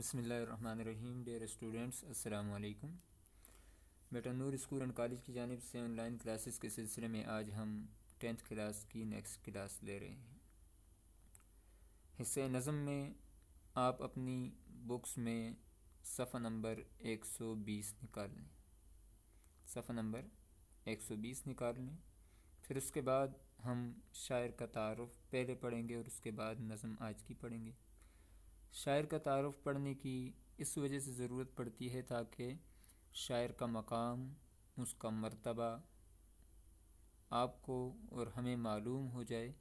बसमीम dear students असल बेटा नूर स्कूल एंड कॉलेज की जानब से ऑनलाइन क्लासेस के सिलसिले में आज हम टेंथ क्लास की नेक्स्ट क्लास ले रहे हैं हिस्से नज़म में आप अपनी बुक्स में सफ़ा नंबर 120 निकाल लें सफ़ा नंबर 120 निकाल लें फिर उसके बाद हम शायर का तारफ़ पहले पढ़ेंगे और उसके बाद नज़म आज की पढ़ेंगे शायर का तारफ़ पढ़ने की इस वजह से ज़रूरत पड़ती है ताकि शायर का मकाम उसका मर्तबा आपको और हमें मालूम हो जाए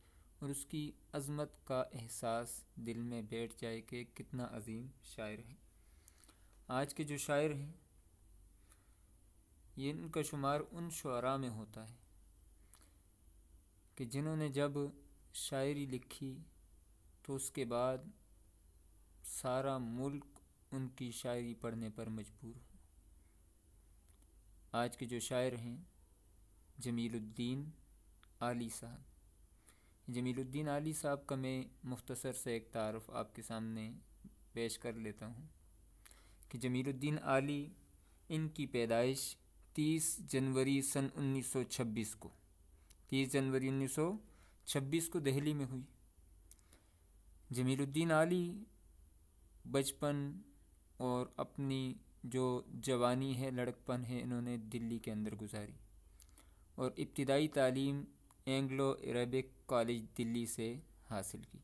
और उसकी अज़मत का एहसास दिल में बैठ जाए कि कितना अजीम शायर है आज के जो शायर हैं ये इनका शुमार उन शुरा में होता है कि जिन्होंने जब शायरी लिखी तो उसके बाद सारा मुल्क उनकी शायरी पढ़ने पर मजबूर हो आज के जो शायर हैं जमीलुद्दीन आली साहब जमीलुद्दीन आली साहब का मैं मुख्तसर से एक तारफ़ आपके सामने पेश कर लेता हूँ कि जमीलुद्दीन आली इनकी पैदाइश 30 जनवरी सन 1926 को 30 जनवरी 1926 को दिल्ली में हुई जमीलुद्दीन आली बचपन और अपनी जो जवानी है लड़कपन है इन्होंने दिल्ली के अंदर गुजारी और इब्तदाई तालीम एंग्लो अरबिक कॉलेज दिल्ली से हासिल की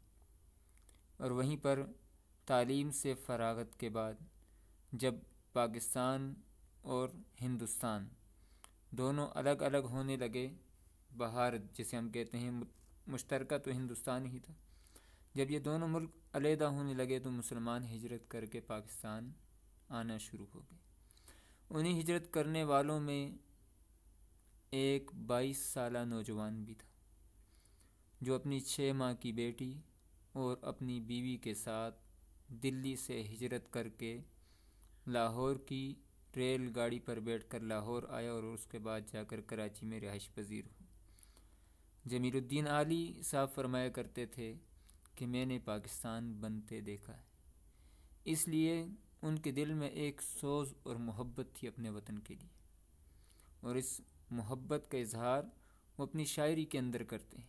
और वहीं पर तालीम से फरागत के बाद जब पाकिस्तान और हिंदुस्तान दोनों अलग अलग होने लगे भारत जिसे हम कहते हैं मुश्तरका तो हिंदुस्तान ही था जब ये दोनों मुल्क अलहदा होने लगे तो मुसलमान हिजरत करके पाकिस्तान आना शुरू हो गए उन्हीं हिजरत करने वालों में एक बाईस साल नौजवान भी था जो अपनी छः माह की बेटी और अपनी बीवी के साथ दिल्ली से हिजरत करके लाहौर की रेलगाड़ी पर बैठकर लाहौर आया और उसके बाद जाकर कराची में रिहाइश पजीर हुआ जमीरुद्दीन आली साहब फरमाया करते थे कि मैंने पाकिस्तान बनते देखा है इसलिए उनके दिल में एक सोज और मोहब्बत थी अपने वतन के लिए और इस मोहब्बत का इजहार वो अपनी शायरी के अंदर करते हैं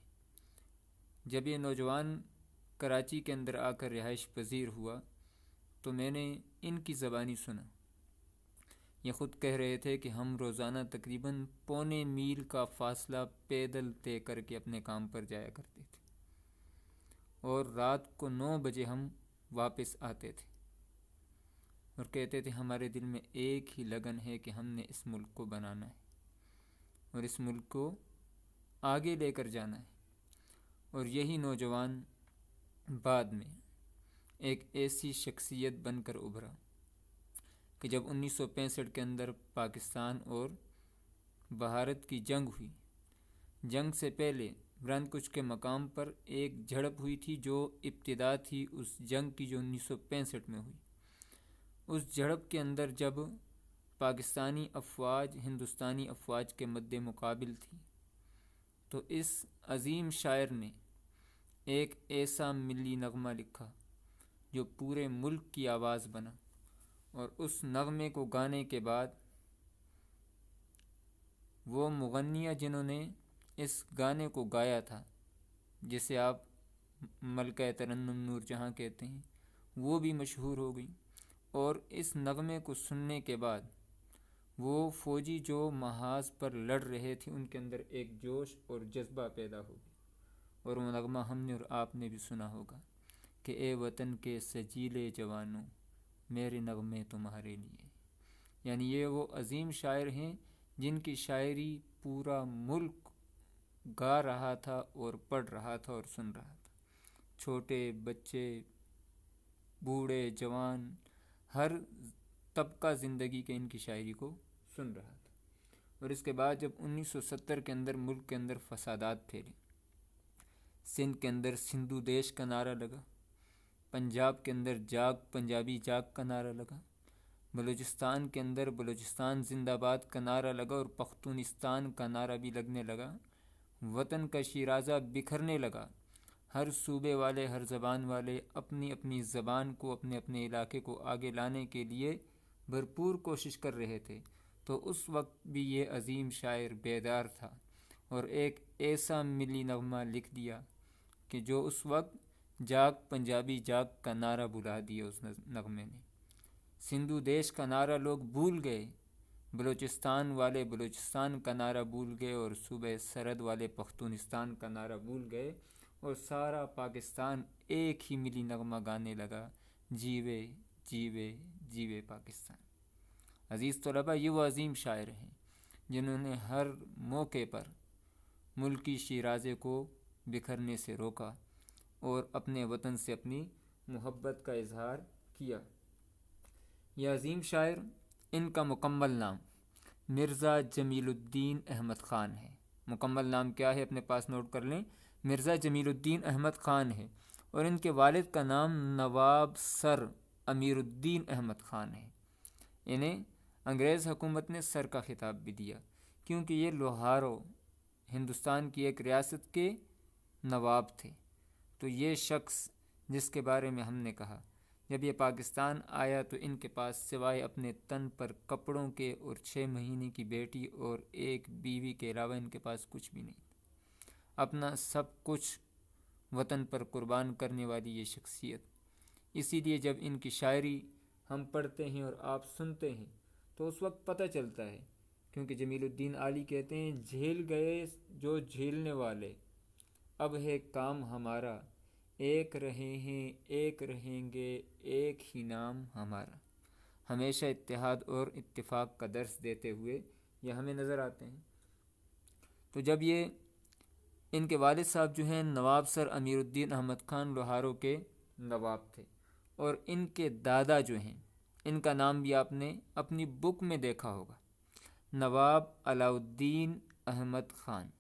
जब ये नौजवान कराची के अंदर आकर रिहाइश पजीर हुआ तो मैंने इनकी ज़बानी सुना ये ख़ुद कह रहे थे कि हम रोज़ाना तकरीबन पौने मील का फासला पैदल तय करके अपने काम पर जाया करते थे और रात को नौ बजे हम वापस आते थे और कहते थे हमारे दिल में एक ही लगन है कि हमने इस मुल्क को बनाना है और इस मुल्क को आगे लेकर जाना है और यही नौजवान बाद में एक ऐसी शख्सियत बनकर उभरा कि जब 1965 के अंदर पाकिस्तान और भारत की जंग हुई जंग से पहले ब्रंद कुछ के मकाम पर एक झड़प हुई थी जो इब्तदा थी उस जंग की जो उन्नीस में हुई उस झड़प के अंदर जब पाकिस्तानी अफवाज हिंदुस्तानी अफवाज के मद्दे मुकाबिल थी तो इस अज़ीम शायर ने एक ऐसा मिली नगमा लिखा जो पूरे मुल्क की आवाज़ बना और उस नगमे को गाने के बाद वो मुगनिया जिन्होंने इस गाने को गाया था जिसे आप मलका तरन्नम नूर जहाँ कहते हैं वो भी मशहूर हो गई और इस नगमे को सुनने के बाद वो फौजी जो महाज पर लड़ रहे थे उनके अंदर एक जोश और जज्बा पैदा हो गया और वो नगमा हमने और आपने भी सुना होगा कि ए वतन के सजीले जवानों मेरे नगमे तुम्हारे लिए यानी ये वो अजीम शायर हैं जिनकी शायरी पूरा मुल्क गा रहा था और पढ़ रहा था और सुन रहा था छोटे बच्चे बूढ़े जवान हर तबका ज़िंदगी के इनकी शायरी को सुन रहा था और इसके बाद जब 1970 के अंदर मुल्क के अंदर फसादात फैले सिंध के अंदर सिंधु देश का नारा लगा पंजाब के अंदर जाग पंजाबी जाग का नारा लगा बलूचिस्तान के अंदर बलूचिस्तान जिंदाबाद का नारा लगा और पख्तूनिस्तान का नारा भी लगने लगा वतन का शिराजा बिखरने लगा हर सूबे वाले हर ज़बान वाले अपनी अपनी ज़बान को अपने अपने इलाके को आगे लाने के लिए भरपूर कोशिश कर रहे थे तो उस वक्त भी ये अजीम शायर बेदार था और एक ऐसा मिली नगमा लिख दिया कि जो उस वक्त जाग पंजाबी जाग का नारा बुला दिया उस नगमे ने सिंधु देश का नारा लोग भूल गए बलूचिस्तान वाले बलूचिस्तान का नारा भूल गए और सूबे सरहद वाले पख्तूनिस्तान का नारा भूल गए और सारा पाकिस्तान एक ही मिली नगमा गाने लगा जीवे जीवे जीवे पाकिस्तान अज़ीज़ तलबा ये वो अजीम शायर हैं जिन्होंने हर मौके पर मुल्की शराजे को बिखरने से रोका और अपने वतन से अपनी मोहब्बत का इजहार किया यह अजीम शायर इनका मुकम्मल नाम मिर्ज़ा जमीलुद्दीन अहमद ख़ान है मुकम्मल नाम क्या है अपने पास नोट कर लें मिर्ज़ा जमीलुद्दीन अहमद ख़ान है और इनके वालिद का नाम नवाब सर अमीरुद्दीन अहमद ख़ान है इन्हें अंग्रेज़ हुकूमत ने सर का खिताब भी दिया क्योंकि ये लोहारो हिंदुस्तान की एक रियासत के नवाब थे तो ये शख्स जिसके बारे में हमने कहा जब ये पाकिस्तान आया तो इनके पास सिवाय अपने तन पर कपड़ों के और छः महीने की बेटी और एक बीवी के अलावा इनके पास कुछ भी नहीं अपना सब कुछ वतन पर कुर्बान करने वाली ये शख्सियत इसीलिए जब इनकी शायरी हम पढ़ते हैं और आप सुनते हैं तो उस वक्त पता चलता है क्योंकि जमीलुद्दीन आली कहते हैं झेल गए जो झेलने वाले अब है काम हमारा एक रहे हैं एक रहेंगे एक ही नाम हमारा हमेशा इतिहाद और इत्तेफाक का दर्स देते हुए ये हमें नज़र आते हैं तो जब ये इनके वालिद साहब जो हैं नवाब सर अमीरुद्दीन अहमद खान लोहारों के नवाब थे और इनके दादा जो हैं इनका नाम भी आपने अपनी बुक में देखा होगा नवाब अलाउद्दीन अहमद ख़ान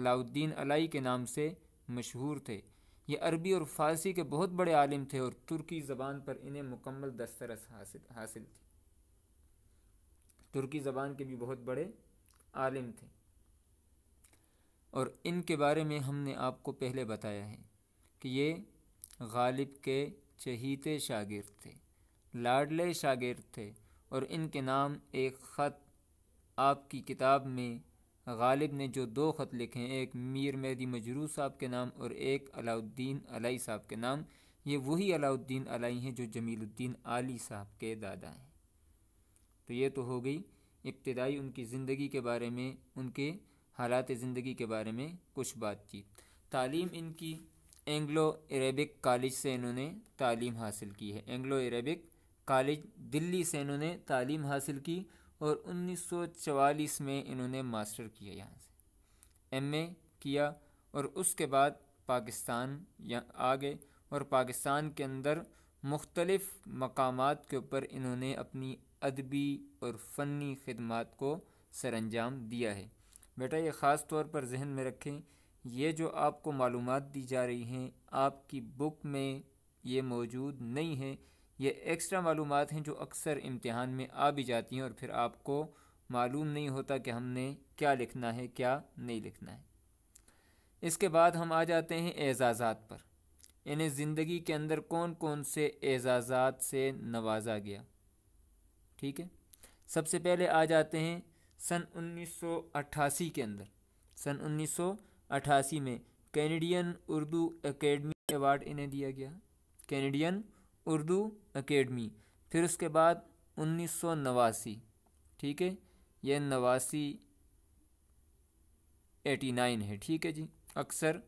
अलाउद्दीन अलाई के नाम से मशहूर थे ये अरबी और फ़ारसी के बहुत बड़े आलिम थे और तुर्की ज़बान पर इन्हें मुकम्मल दस्तरस हासिल हासिल थी तुर्की ज़बान के भी बहुत बड़े आलिम थे और इनके बारे में हमने आपको पहले बताया है कि ये गालिब के चहीते शागिर्द थे लाडले शागिर्द थे और इनके नाम एक ख़त आपकी किताब में गालिब ने जो दो ख़त लिखे हैं एक मीर मेहदी मजरू साहब के नाम और एक अलाउद्दीन अलाई साहब के नाम ये वही अलाउद्दीन अलाई हैं जो जमीलुद्दीन आली साहब के दादा हैं तो ये तो हो गई इब्तदाई उनकी ज़िंदगी के बारे में उनके हालात ज़िंदगी के बारे में कुछ बातचीत तालीम इनकी एंग्लो अरेबिक कॉलेज से इन्होंने तालीम हासिल की है एंग्लो अरेबिक कॉलेज दिल्ली से इन्होंने तालीम हासिल की और 1944 में इन्होंने मास्टर किया यहाँ से एमए किया और उसके बाद पाकिस्तान या आ गए और पाकिस्तान के अंदर मुख्तलफ़ मकाम के ऊपर इन्होंने अपनी अदबी और फ़नी खदमात को सर अंजाम दिया है बेटा ये ख़ास तौर पर जहन में रखें ये जो आपको मालूम दी जा रही हैं आपकी बुक में ये मौजूद नहीं है ये एक्स्ट्रा मालूम हैं जो अक्सर इम्तहान में आ भी जाती हैं और फिर आपको मालूम नहीं होता कि हमने क्या लिखना है क्या नहीं लिखना है इसके बाद हम आ जाते हैं एजाज़ात पर इन्हें ज़िंदगी के अंदर कौन कौन से एजाज़ात से नवाजा गया ठीक है सबसे पहले आ जाते हैं सन 1988 के अंदर सन 1988 में कैनेडियन उर्दू एकेडमी अवार्ड इन्हें दिया गया कैनेडियन उर्दू अकेडमी फिर उसके बाद उन्नीस सौ नवासी ठीक है यह नवासी एटी नाइन है ठीक है जी अक्सर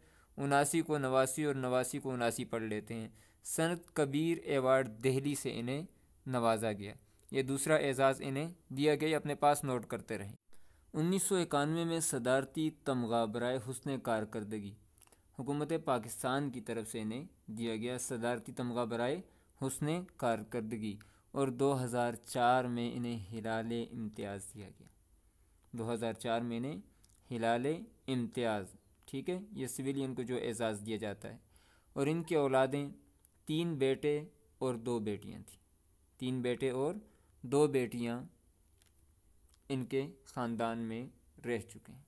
उनासी को नवासी और नवासी को उनासी पढ़ लेते हैं सनत कबीर एवार्ड दिल्ली से इन्हें नवाजा गया ये दूसरा एजाज़ इन्हें दिया गया अपने पास नोट करते रहें उन्नीस सौ इक्यानवे में सदारती तमगा बरए हसन कारकर्दगी हुकूमत पाकिस्तान की तरफ से इन्हें दिया गया सदारती तमगा बरए हसन कारकर्दगी और 2004 में इन्हें हिलाल इम्तियाज़ दिया गया 2004 में इन्हें हिलाल इम्तियाज़ ठीक है ये सिविलियन को जो एजाज़ दिया जाता है और इनके औलादें तीन बेटे और दो बेटियां थीं तीन बेटे और दो बेटियां इनके ख़ानदान में रह चुके हैं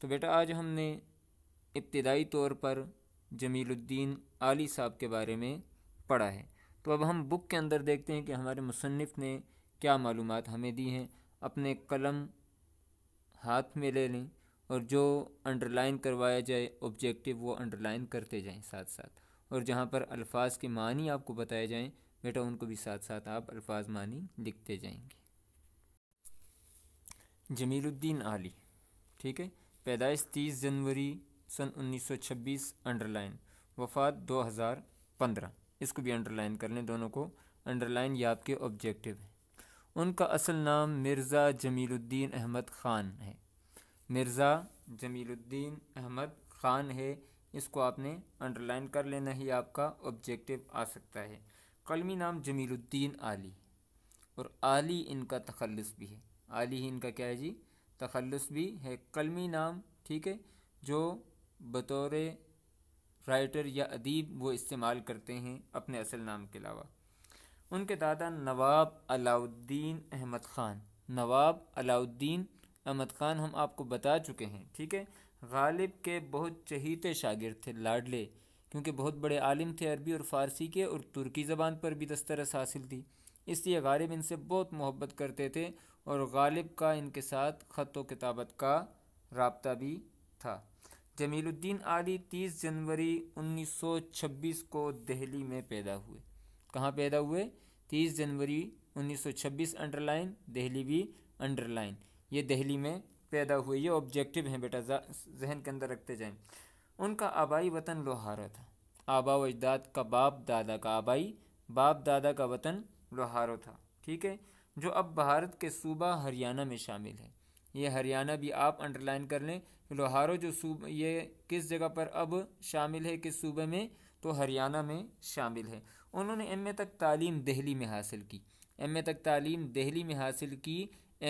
तो बेटा आज हमने इब्तदाई तौर पर जमीलुद्दीन आली साहब के बारे में पढ़ा है तो अब हम बुक के अंदर देखते हैं कि हमारे मुसनफ़ ने क्या मालूम हमें दी हैं अपने कलम हाथ में ले लें और जो अंडरलाइन करवाया जाए ऑब्जेक्टिव वो अंडरलाइन करते जाएं साथ साथ और जहाँ पर अल्फाज के मानी आपको बताए जाएं बेटा उनको भी साथ साथ आप अल्फाज मानी लिखते जाएंगे जमीलुद्दीन आली ठीक है पैदाइश तीस जनवरी सन 1926 अंडरलाइन वफात 2015 इसको भी अंडरलाइन कर लें दोनों को अंडरलाइन ये आपके ऑब्जेक्टिव हैं उनका असल नाम मिर्ज़ा जमीलुद्दीन अहमद ख़ान है मिर्ज़ा जमीलुद्दीन अहमद ख़ान है इसको आपने अंडरलाइन कर लेना ही आपका ऑब्जेक्टिव आ सकता है कलमी नाम जमीलुद्दीन आली और आली इनका तखलस भी है आली ही इनका क्या है जी तखलस भी है कलमी नाम ठीक है जो बतौर राइटर या अदीब वो इस्तेमाल करते हैं अपने असल नाम के अलावा उनके दादा नवाब अलाउद्दीन अहमद ख़ान नवाब अलाउद्दीन अहमद ख़ान हम आपको बता चुके हैं ठीक है गालिब के बहुत चहीते शागिर थे लाडले क्योंकि बहुत बड़े आलिम थे अरबी और फ़ारसी के और तुर्की ज़बान पर भी दस्तरस हासिल थी इसलिए गालिब इनसे बहुत मोहब्बत करते थे और गालिब का इनके साथ ख़त व किताबत का रबता भी था जमीलुद्दीन आली तीस जनवरी 1926 को दिल्ली में पैदा हुए कहाँ पैदा हुए तीस जनवरी 1926 अंडरलाइन दिल्ली भी अंडरलाइन ये दिल्ली में पैदा हुए ये ऑब्जेक्टिव हैं बेटा जहन के अंदर रखते जाएं उनका आबाई वतन लोहारा था आबा व अजदाद का बाप दादा का आबाई बाप दादा का वतन लोहारो था ठीक है जो अब भारत के सूबा हरियाणा में शामिल है ये हरियाणा भी आप अंडरलाइन कर लें लोहारो जो सूब ये किस जगह पर अब शामिल है किस सूबे में तो हरियाणा में शामिल है उन्होंने एम ए तक तालीम दिल्ली में हासिल की एम ए तक तालीम दिल्ली में हासिल की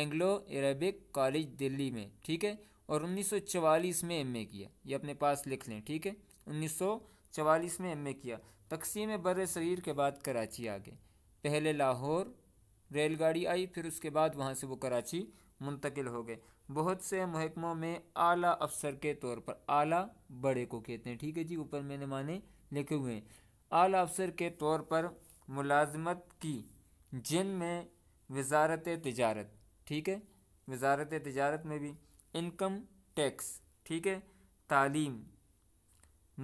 एंग्लो अरबिक कॉलेज दिल्ली में ठीक है और 1944 में एम ए किया ये अपने पास लिख लें ठीक है 1944 में एम ए किया तकसीम बर सगीर के बाद कराची आ गए पहले लाहौर रेलगाड़ी आई फिर उसके बाद वहाँ से वो कराची मुंतकिल हो गए बहुत से महकमों में आला अफसर के तौर पर आला बड़े को कहते हैं ठीक है जी ऊपर मैंने माने लिखे हुए हैं आला अफसर के तौर पर मुलाजमत की जिन में वजारत तजारत ठीक है वजारत तजारत में भी इनकम टैक्स ठीक है तालीम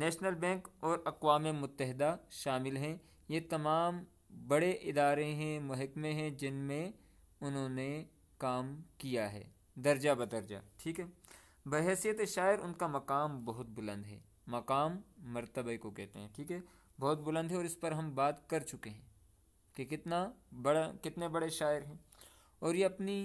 नेशनल बैंक और अकवाम मुतहदा शामिल हैं ये तमाम बड़े इदारे हैं महकमे हैं जिनमें उन्होंने काम किया है दर्जा बदर्जा ठीक है बहसीत शायर उनका मकाम बहुत बुलंद है मकाम मरतबे को कहते हैं ठीक है बहुत बुलंद है और इस पर हम बात कर चुके हैं कि कितना बड़ा कितने बड़े शायर हैं और ये अपनी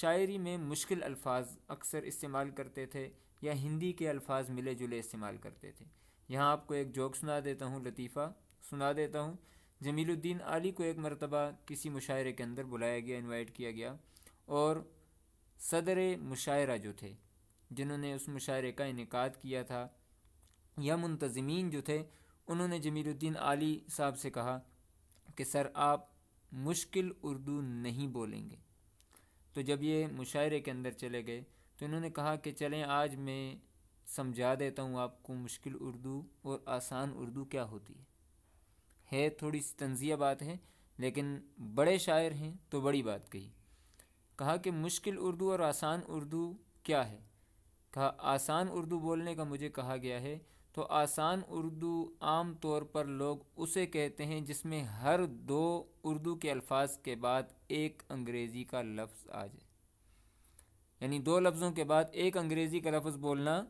शायरी में मुश्किल अल्फाज अक्सर इस्तेमाल करते थे या हिंदी के अल्फाज मिले जुले इस्तेमाल करते थे यहाँ आपको एक जोक सुना देता हूँ लतीफ़ा सुना देता हूँ जमीलुद्दीन आली को एक मरतबा किसी मुशायरे के अंदर बुलाया गया इनवाइट किया गया और सदर मुशायरा जो थे जिन्होंने उस मुशायरे का इनका किया था या मुंतज़मीन जो थे उन्होंने जमीलुद्दीन आली साहब से कहा कि सर आप मुश्किल उर्दू नहीं बोलेंगे तो जब ये मुशायरे के अंदर चले गए तो इन्होंने कहा कि चलें आज मैं समझा देता हूँ आपको मुश्किल उर्दू और आसान उर्दू क्या होती है है थोड़ी सी तंजिया बात है लेकिन बड़े शायर हैं तो बड़ी बात कही कहा कि मुश्किल उर्दू और आसान उर्दू क्या है कहा आसान उर्दू बोलने का मुझे कहा गया है तो आसान उर्दू आम तौर पर लोग उसे कहते हैं जिसमें हर दो उर्दू के अल्फाज के बाद एक अंग्रेज़ी का लफ्ज़ आ जाए यानी दो लफ्ज़ों के बाद एक अंग्रेज़ी का लफ्ज़ बोलना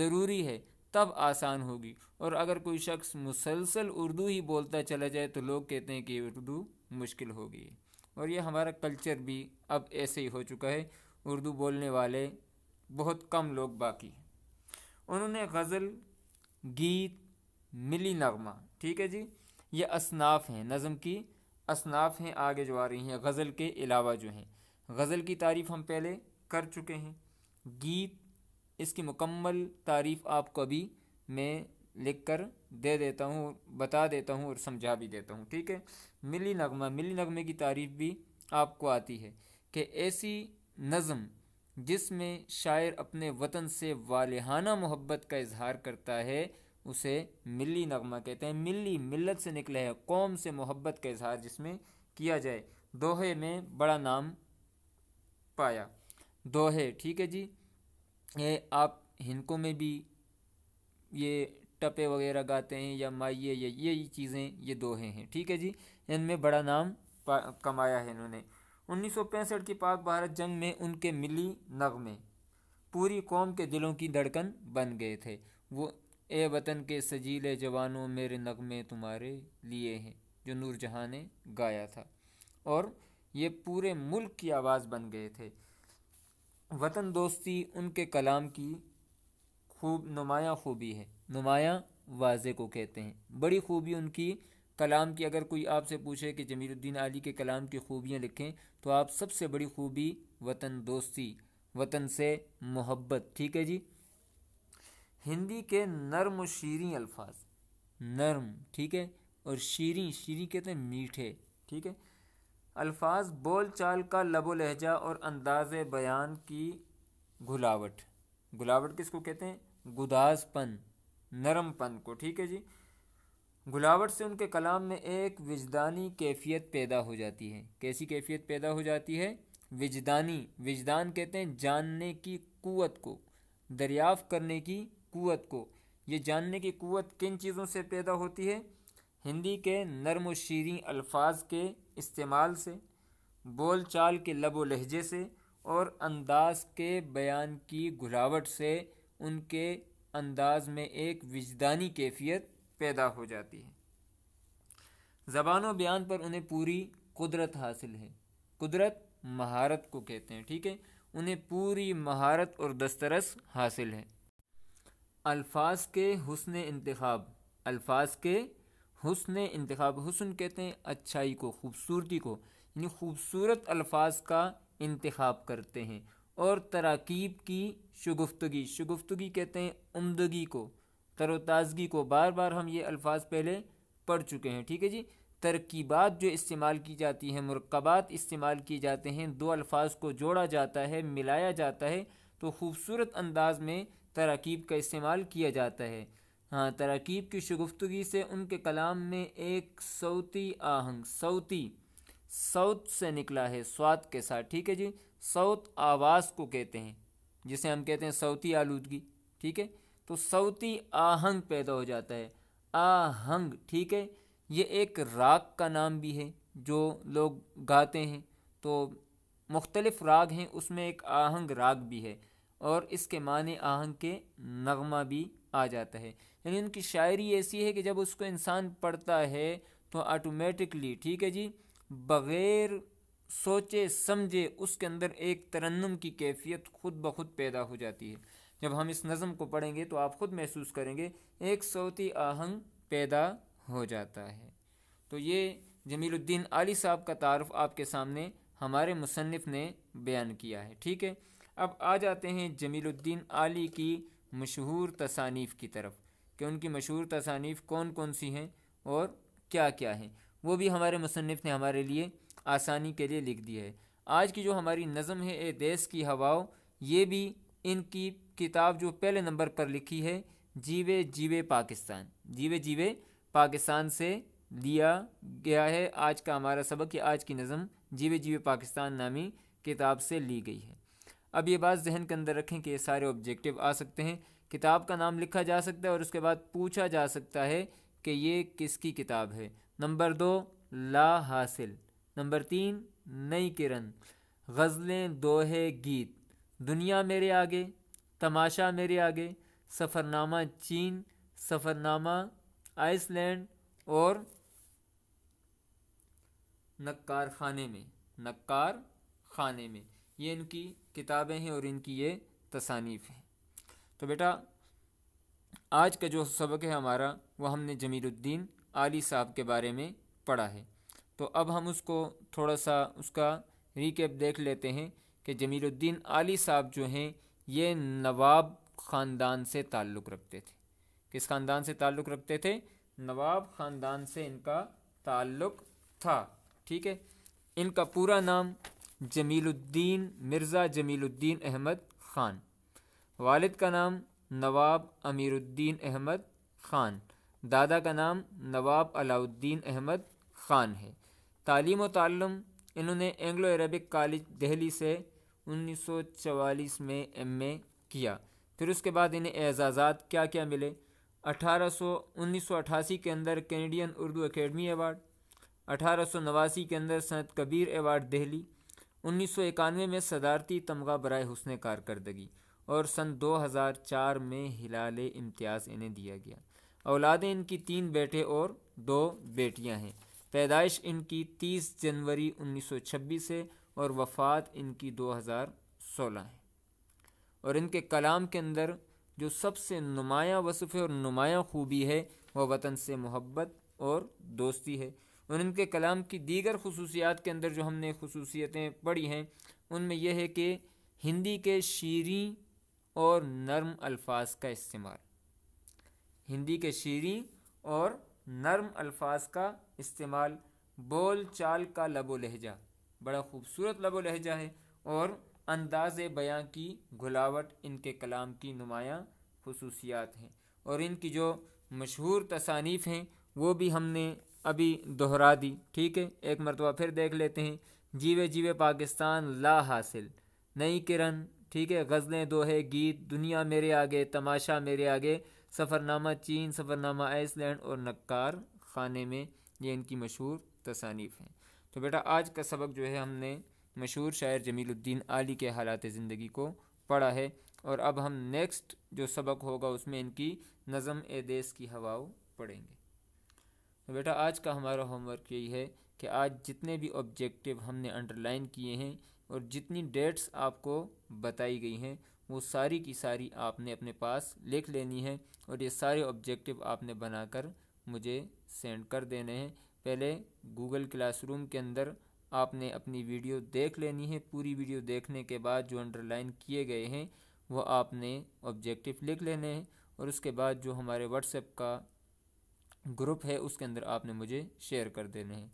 ज़रूरी है तब आसान होगी और अगर कोई शख्स मुसलसल उर्दू ही बोलता चला जाए तो लोग कहते हैं कि उर्दू मुश्किल होगी और ये हमारा कल्चर भी अब ऐसे ही हो चुका है उर्दू बोलने वाले बहुत कम लोग बाकी हैं उन्होंने गज़ल गीत मिली नगमा ठीक है जी ये असनाफ़ हैं नज़म की असनाफ़ हैं आगे जो आ रही हैं गज़ल के अलावा जो हैं गज़ल की तारीफ़ हम पहले कर चुके हैं गीत इसकी मुकम्मल तारीफ़ आपको अभी मैं लिख कर दे देता हूँ बता देता हूँ और समझा भी देता हूँ ठीक है मिली नगमा मिली नगमे की तारीफ भी आपको आती है कि ऐसी नज़म जिसमें शायर अपने वतन से वालहाना मोहब्बत का इजहार करता है उसे मिली नगमा कहते हैं मिली मिलत से निकले है कौम से मोहब्बत का इजहार जिसमें किया जाए दोहे में बड़ा नाम पाया दोहे ठीक है जी ये आप हिंदों में भी ये टपे वगैरह गाते हैं या माइए या ये चीज़ें ये दोहे हैं ठीक है जी इनमें बड़ा नाम कमाया है इन्होंने उन्नीस की पाक भारत जंग में उनके मिली नगमे पूरी कौम के दिलों की धड़कन बन गए थे वो ए वतन के सजीले जवानों मेरे नगमे तुम्हारे लिए हैं जो नूर जहाँ ने गाया था और ये पूरे मुल्क की आवाज़ बन गए थे वतन दोस्ती उनके कलाम की खूब नुमाया खूबी है नुमाया वाजे को कहते हैं बड़ी खूबी उनकी कलाम की अगर कोई आपसे पूछे कि जमीरुद्दीन आली के कलाम की खूबियाँ लिखें तो आप सबसे बड़ी खूबी वतन दोस्ती वतन से मोहब्बत ठीक है जी हिंदी के नर्म और शीरी अल्फाज नर्म ठीक है और शीरी शीरी कहते हैं मीठे ठीक है अल्फाज बोल चाल का लबो लहजा और अंदाज बयान की घुलावट गुलावट किसको कहते हैं गुदासपन नरमपन को ठीक है जी गुलावट से उनके कलाम में एक विजदानी कैफियत पैदा हो जाती है कैसी कैफियत पैदा हो जाती है विजदानी विजदान कहते हैं जानने की कुवत को दरियाफ़ करने की कुवत को ये जानने की कुवत किन चीज़ों से पैदा होती है हिंदी के नरम शीरी अल्फाज के इस्तेमाल से बोल चाल के लब व लहजे से और अंदाज के बयान की घुलावट से उनके अंदाज में एक विजदानी कैफियत पैदा हो जाती है ज़बान बयान पर उन्हें पूरी कुदरत हासिल है कुदरत महारत को कहते हैं ठीक है उन्हें पूरी महारत और दस्तरस हासिल है अल्फाज के हसन इंतखब अल्फाज के हसन इंतखब हुसन कहते हैं अच्छाई को खूबसूरती को यानी खूबसूरत अल्फाज का इंतखब करते हैं और तराकीब की शगुफ्तगी शगुफ्तगी कहते हैं उमदगी को तरोताज़गी को बार बार हम ये अल्फाज पहले पढ़ चुके हैं ठीक है जी तरकीबात जो इस्तेमाल की जाती हैं मरकबात इस्तेमाल किए जाते हैं दो अल्फाज को जोड़ा जाता है मिलाया जाता है तो खूबसूरत अंदाज में तरकीब का इस्तेमाल किया जाता है हाँ तरकीब की शगुफ्तगी से उनके कलाम में एक सऊती आहंग सऊती सौत से निकला है स्वाद के साथ ठीक है जी सऊत आवाज़ को कहते हैं जिसे हम कहते हैं सऊती आलूदगी ठीक है तो सऊती आहंग पैदा हो जाता है आहंग ठीक है ये एक राग का नाम भी है जो लोग गाते हैं तो मुख्तलिफ़ राग हैं उसमें एक आहंग राग भी है और इसके माने आहंग के नगमा भी आ जाता है यानी उनकी शायरी ऐसी है कि जब उसको इंसान पढ़ता है तो आटोमेटिकली ठीक है जी बग़ैर सोचे समझे उसके अंदर एक तरन्नम की कैफियत खुद ब खुद पैदा हो जाती है जब हम इस नज़म को पढ़ेंगे तो आप ख़ुद महसूस करेंगे एक सौती आहंग पैदा हो जाता है तो ये जमीलुद्दीन अली साहब का तारफ़ आपके सामने हमारे मुसनफ़ ने बयान किया है ठीक है अब आ जाते हैं जमीलुद्दीन अली की मशहूर तसानीफ़ की तरफ कि उनकी मशहूर तसानीफ़ कौन कौन सी हैं और क्या क्या हैं वो भी हमारे मुसनफ़ ने हमारे लिए आसानी के लिए लिख दिया है आज की जो हमारी नज़म है ए देश की हवाओं ये भी इनकी किताब जो पहले नंबर पर लिखी है जीवे जीवे पाकिस्तान जीवे जीवे पाकिस्तान से लिया गया है आज का हमारा सबक या आज की नज़म जीवे जीवे पाकिस्तान नामी किताब से ली गई है अब ये बात जहन के अंदर रखें कि ये सारे ऑब्जेक्टिव आ सकते हैं किताब का नाम लिखा जा सकता है और उसके बाद पूछा जा सकता है कि ये किसकी किताब है नंबर दो ला हासिल नंबर तीन नई किरण गज़लें दोहे गीत दुनिया मेरे आगे तमाशा मेरे आगे सफ़रनामा चीन सफ़रनामा आइसलैंड और नक्कार खाने में नक्कार खाने में ये इनकी किताबें हैं और इनकी ये तसानीफ़ हैं तो बेटा आज का जो सबक है हमारा वह हमने जमीलुद्दीन आली साहब के बारे में पढ़ा है तो अब हम उसको थोड़ा सा उसका रिकेप देख लेते हैं कि जमीलुद्दीन अली साहब जो हैं ये नवाब ख़ानदान से ताल्लुक़ रखते थे किस ख़ानदान से ताल्लुक़ रखते थे नवाब ख़ानदान से इनका ताल्लुक़ था ठीक है इनका पूरा नाम जमीलुद्दीन मिर्ज़ा जमीलुद्दीन अहमद ख़ान वालिद का नाम नवाब अमीरुद्दीन अहमद ख़ान दादा का नाम नवाब अलाउद्दीन अहमद ख़ान है तालीम व तालम इन्होंने एंग्लो अरबिक कॉलेज दिल्ली से 1944 में एमए किया फिर उसके बाद इन्हें एजाज़ात क्या क्या मिले अठारह सौ के अंदर कैनेडियन उर्दू अकेडमी अवार्ड अठारह के अंदर सनत कबीर अवार्ड दिल्ली उन्नीस सौ इक्यानवे में सदारती तमगा बरए हुसन कारदगी और सन 2004 में हिलाल इम्तियाज़ इन्हें दिया गया औलादें इनकी तीन बेटे और दो बेटियां हैं पैदाइश इनकी 30 जनवरी 1926 से और वफ़ात इनकी 2016 है और इनके कलाम के अंदर जो सबसे नुमाया वसफ़ और नुमाया खूबी है वह वतन से मोहब्बत और दोस्ती है और इनके कलाम की दीगर खसूसियात के अंदर जो हमने खसूसियतें पढ़ी हैं उनमें यह है कि हिंदी के शीरी और नरम अल्फाज का इस्तेमाल हिंदी के शीरी और नरम अल्फाज का इस्तेमाल बोल चाल का लबो लहजा बड़ा खूबसूरत लबो लहजा है और अंदाज बयाँ की घुलावट इनके कलाम की नुमाया खसूसियात हैं और इनकी जो मशहूर तसानीफ़ हैं वो भी हमने अभी दोहरा दी ठीक है एक मरतबा फिर देख लेते हैं जीवे जीवे पाकिस्तान ला हासिल नई किरण ठीक है गज़लें दोहे गीत दुनिया मेरे आगे तमाशा मेरे आगे सफ़रनामा चीन सफ़रनामा आइसलैंड और नक्कार खाने में ये इनकी मशहूर तसानीफ़ हैं तो बेटा आज का सबक जो है हमने मशहूर शायर जमीलुद्दीन आली के हालात ज़िंदगी को पढ़ा है और अब हम नेक्स्ट जो सबक होगा उसमें इनकी नज़म ए देश की हवाओं पढ़ेंगे तो बेटा आज का हमारा होमवर्क यही है कि आज जितने भी ऑब्जेक्टिव हमने अंडरलाइन किए हैं और जितनी डेट्स आपको बताई गई हैं वो सारी की सारी आपने अपने पास लिख लेनी है और ये सारे ऑब्जेक्टिव आपने बनाकर मुझे सेंड कर देने हैं पहले गूगल क्लासरूम के अंदर आपने अपनी वीडियो देख लेनी है पूरी वीडियो देखने के बाद जो अंडरलाइन किए गए हैं वह आपने ऑब्जेक्टिव लिख लेने हैं और उसके बाद जो हमारे व्हाट्सएप का ग्रुप है उसके अंदर आपने मुझे शेयर कर देने हैं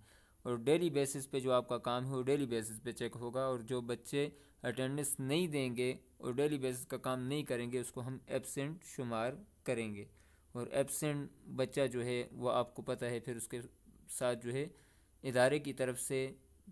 और डेली बेसिस पे जो आपका काम है वो डेली बेसिस पे चेक होगा और जो बच्चे अटेंडेंस नहीं देंगे और डेली बेसिस का काम नहीं करेंगे उसको हम एबसेंट शुमार करेंगे और एबसेंट बच्चा जो है वह आपको पता है फिर उसके साथ जो है इदारे की तरफ से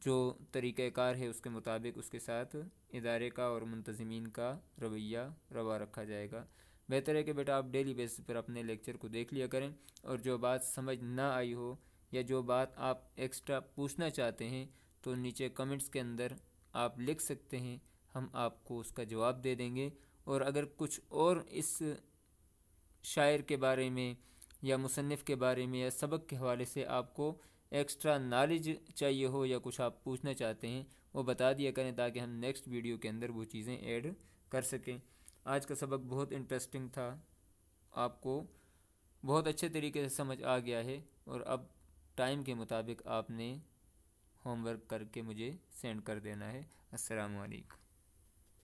जो तरीक़ार है उसके मुताबिक उसके साथ इदारे का और मुंतज़मीन का रवैया रवा रखा जाएगा बेहतर है कि बेटा आप डेली बेसिस पर अपने लेक्चर को देख लिया करें और जो बात समझ ना आई हो या जो बात आप एक्स्ट्रा पूछना चाहते हैं तो नीचे कमेंट्स के अंदर आप लिख सकते हैं हम आपको उसका जवाब दे देंगे और अगर कुछ और इस शायर के बारे में या मुसनफ़ के बारे में या सबक के हवाले से आपको एक्स्ट्रा नॉलेज चाहिए हो या कुछ आप पूछना चाहते हैं वो बता दिया करें ताकि हम नेक्स्ट वीडियो के अंदर वो चीज़ें ऐड कर सकें आज का सबक बहुत इंटरेस्टिंग था आपको बहुत अच्छे तरीके से समझ आ गया है और अब टाइम के मुताबिक आपने होमवर्क करके मुझे सेंड कर देना है असलकम